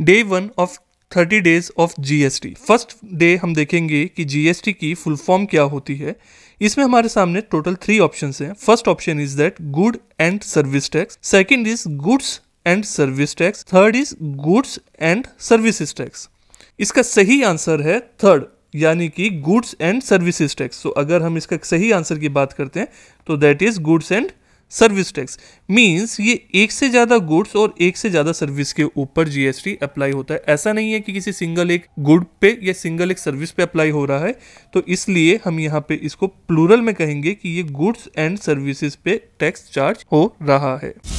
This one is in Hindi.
day one of thirty days of GST first day हम देखेंगे कि जीएसटी की फुल फॉर्म क्या होती है इसमें हमारे सामने टोटल थ्री ऑप्शन हैं first option is that good and service tax second is goods and service tax third is goods and services tax इसका सही आंसर है थर्ड यानी कि गुड्स एंड सर्विसेज टैक्स तो अगर हम इसका सही आंसर की बात करते हैं तो that is goods and service tax means ये एक से ज़्यादा गुड्स और एक से ज़्यादा सर्विस के ऊपर जीएसटी अप्लाई होता है ऐसा नहीं है कि किसी सिंगल एक गुड पे या सिंगल एक सर्विस पे अप्लाई हो रहा है तो इसलिए हम यहाँ पे इसको प्लूरल में कहेंगे कि ये गुड्स एंड सर्विसेज पे टैक्स चार्ज हो रहा है